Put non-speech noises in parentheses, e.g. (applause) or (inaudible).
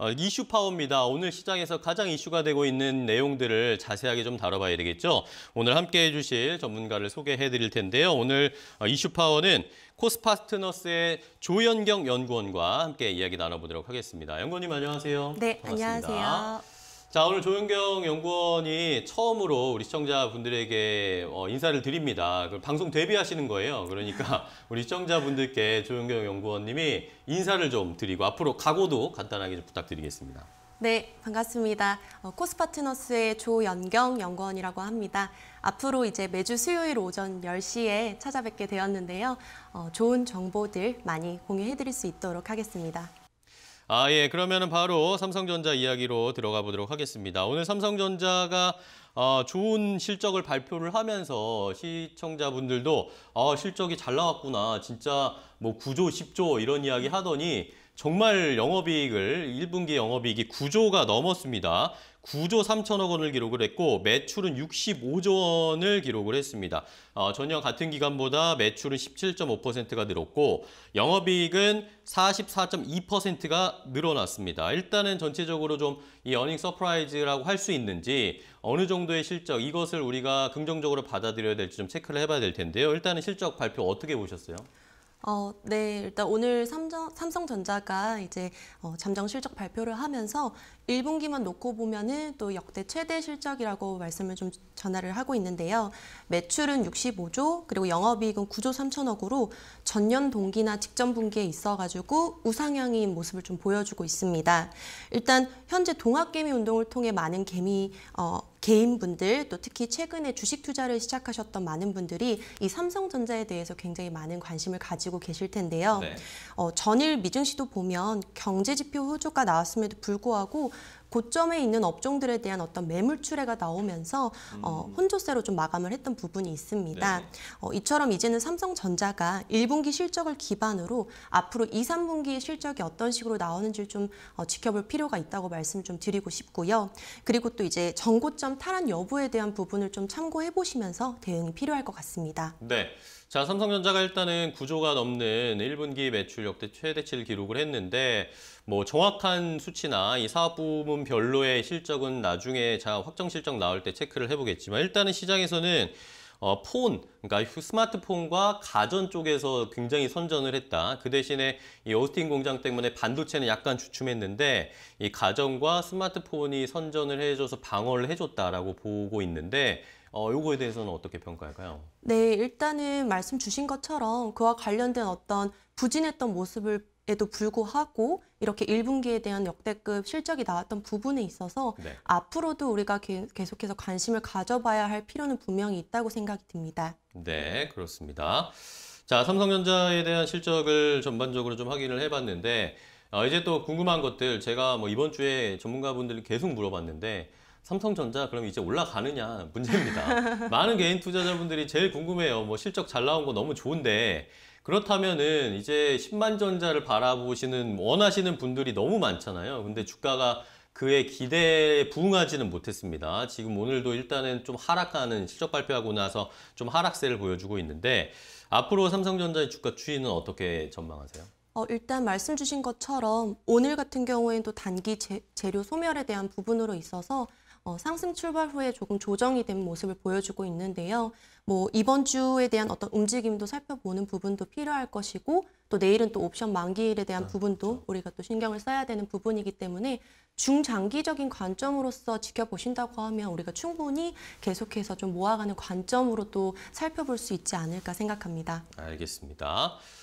어, 이슈 파워입니다. 오늘 시장에서 가장 이슈가 되고 있는 내용들을 자세하게 좀 다뤄봐야 되겠죠. 오늘 함께해 주실 전문가를 소개해 드릴 텐데요. 오늘 어, 이슈 파워는 코스파트너스의 조연경 연구원과 함께 이야기 나눠보도록 하겠습니다. 연구원님 안녕하세요. 네, 반갑습니다. 안녕하세요. 자 오늘 조윤경 연구원이 처음으로 우리 시청자분들에게 어, 인사를 드립니다. 방송 데뷔하시는 거예요. 그러니까 (laughs) 우리 시청자분들께 조윤경 연구원님이 인사를 좀 드리고 앞으로 각오도 간단하게 좀 부탁드리겠습니다. 네, 반갑습니다. 어, 코스파트너스의 조연경 연구원이라고 합니다. 앞으로 이제 매주 수요일 오전 10시에 찾아뵙게 되었는데요. 어, 좋은 정보들 많이 공유해드릴 수 있도록 하겠습니다. 아, 예. 그러면은 바로 삼성전자 이야기로 들어가 보도록 하겠습니다. 오늘 삼성전자가 어, 좋은 실적을 발표를 하면서 시청자분들도 어, 실적이 잘 나왔구나. 진짜 뭐 9조, 10조 이런 이야기 하더니 정말 영업이익을 1분기 영업이익이 9조가 넘었습니다. 9조 3천억 원을 기록을 했고 매출은 65조 원을 기록을 했습니다. 어, 전년 같은 기간보다 매출은 17.5%가 늘었고 영업이익은 44.2%가 늘어났습니다. 일단은 전체적으로 좀 이 어닝 서프라이즈라고 할 수 있는지 어느 정도의 실적 이것을 우리가 긍정적으로 받아들여야 될지 좀 체크를 해봐야 될 텐데요. 일단은 실적 발표 어떻게 보셨어요? 어, 네, 일단 오늘 삼정, 삼성전자가 이제 어, 잠정 실적 발표를 하면서 1분기만 놓고 보면은 또 역대 최대 실적이라고 말씀을 좀 전화를 하고 있는데요. 매출은 65조, 그리고 영업이익은 9조 3천억으로 전년 동기나 직전 분기에 있어가지고 우상향인 모습을 좀 보여주고 있습니다. 일단 현재 동학개미 운동을 통해 많은 개미 어, 개인분들 또 특히 최근에 주식 투자를 시작하셨던 많은 분들이 이 삼성전자에 대해서 굉장히 많은 관심을 가지고 계실 텐데요. 네. 어, 전일 미증시도 보면 경제지표 호조가 나왔음에도 불구하고 고점에 있는 업종들에 대한 어떤 매물 출회가 나오면서 어, 음. 어, 혼조세로 좀 마감을 했던 부분이 있습니다. 네. 어, 이처럼 이제는 삼성전자가 1분기 실적을 기반으로 앞으로 2, 3분기 의 실적이 어떤 식으로 나오는지 좀 어, 지켜볼 필요가 있다고 말씀 좀 드리고 싶고요. 그리고 또 이제 전고점 탈환 여부에 대한 부분을 좀 참고해 보시면서 대응이 필요할 것 같습니다. 네. 자, 삼성전자가 일단은 9조가 넘는 1분기 매출 역대 최대치를 기록을 했는데 뭐 정확한 수치나 이 사업 부문별로의 실적은 나중에 자 확정 실적 나올 때 체크를 해보겠지만 일단은 시장에서는 어, 폰, 그러니까 스마트폰과 가전 쪽에서 굉장히 선전을 했다. 그 대신에 이 오스틴 공장 때문에 반도체는 약간 주춤했는데 이 가전과 스마트폰이 선전을 해줘서 방어를 해줬다라고 보고 있는데 어, 요거에 대해서는 어떻게 평가할까요? 네, 일단은 말씀 주신 것처럼 그와 관련된 어떤 부진했던 모습을 에도 불구하고 이렇게 1분기에 대한 역대급 실적이 나왔던 부분에 있어서 네. 앞으로도 우리가 계속해서 관심을 가져봐야 할 필요는 분명히 있다고 생각이 듭니다. 네, 그렇습니다. 자, 삼성전자에 대한 실적을 전반적으로 좀 확인을 해봤는데 어, 이제 또 궁금한 것들 제가 뭐 이번 주에 전문가분들이 계속 물어봤는데 삼성전자 그럼 이제 올라가느냐 문제입니다. (laughs) 많은 개인 투자자분들이 제일 궁금해요. 뭐 실적 잘 나온 거 너무 좋은데 그렇다면은 이제 10만 전자를 바라보시는 원하시는 분들이 너무 많잖아요. 근데 주가가 그의 기대에 부응하지는 못했습니다. 지금 오늘도 일단은 좀 하락하는 실적 발표하고 나서 좀 하락세를 보여주고 있는데 앞으로 삼성전자의 주가 추이는 어떻게 전망하세요? 어, 일단 말씀 주신 것처럼 오늘 같은 경우에도 단기 재, 재료 소멸에 대한 부분으로 있어서 어, 상승 출발 후에 조금 조정이 된 모습을 보여주고 있는데요. 뭐 이번 주에 대한 어떤 움직임도 살펴보는 부분도 필요할 것이고 또 내일은 또 옵션 만기일에 대한 아, 부분도 그렇죠. 우리가 또 신경을 써야 되는 부분이기 때문에 중장기적인 관점으로서 지켜보신다고 하면 우리가 충분히 계속해서 좀 모아가는 관점으로 또 살펴볼 수 있지 않을까 생각합니다. 알겠습니다.